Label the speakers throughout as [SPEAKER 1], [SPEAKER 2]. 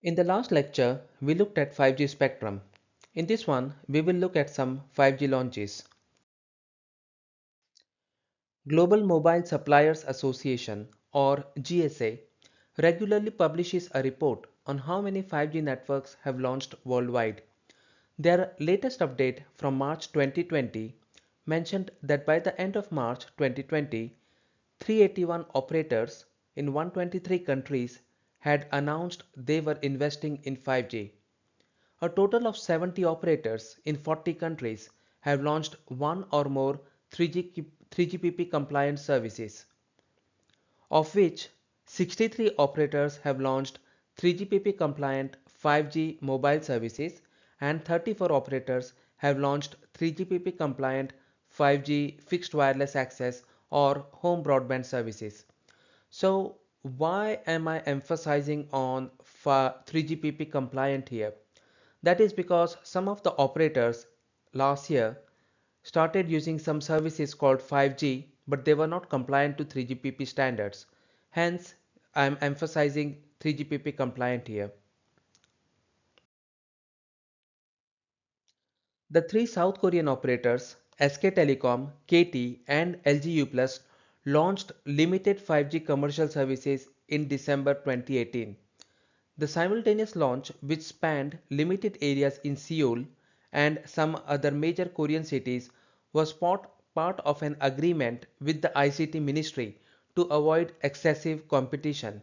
[SPEAKER 1] In the last lecture, we looked at 5G spectrum. In this one, we will look at some 5G launches. Global Mobile Suppliers Association or GSA regularly publishes a report on how many 5G networks have launched worldwide. Their latest update from March 2020 mentioned that by the end of March 2020, 381 operators in 123 countries had announced they were investing in 5G. A total of 70 operators in 40 countries have launched one or more 3G, 3GPP compliant services, of which 63 operators have launched 3GPP compliant 5G mobile services and 34 operators have launched 3GPP compliant 5G fixed wireless access or home broadband services. So why am I emphasizing on 3GPP compliant here? That is because some of the operators last year started using some services called 5G, but they were not compliant to 3GPP standards. Hence, I am emphasizing 3GPP compliant here. The three South Korean operators SK Telecom, KT and LG U Plus launched limited 5G commercial services in December 2018. The simultaneous launch, which spanned limited areas in Seoul and some other major Korean cities, was part, part of an agreement with the ICT Ministry to avoid excessive competition.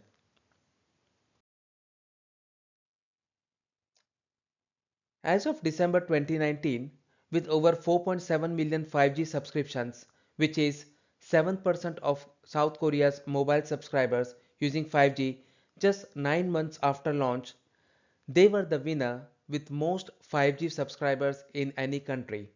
[SPEAKER 1] As of December 2019, with over 4.7 million 5G subscriptions, which is 7% of South Korea's mobile subscribers using 5G just 9 months after launch, they were the winner with most 5G subscribers in any country.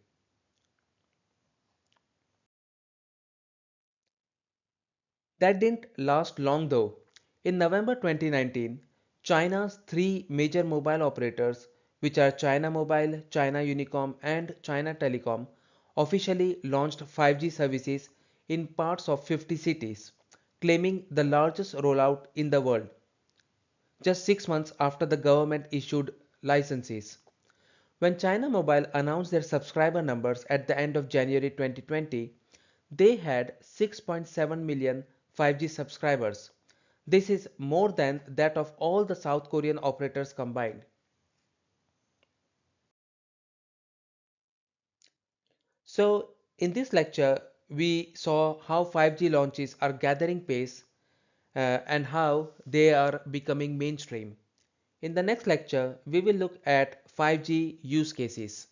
[SPEAKER 1] That didn't last long though. In November 2019, China's three major mobile operators, which are China Mobile, China Unicom, and China Telecom, officially launched 5G services in parts of 50 cities, claiming the largest rollout in the world, just six months after the government issued licenses. When China Mobile announced their subscriber numbers at the end of January 2020, they had 6.7 million 5G subscribers. This is more than that of all the South Korean operators combined. So, in this lecture, we saw how 5G launches are gathering pace uh, and how they are becoming mainstream. In the next lecture, we will look at 5G use cases.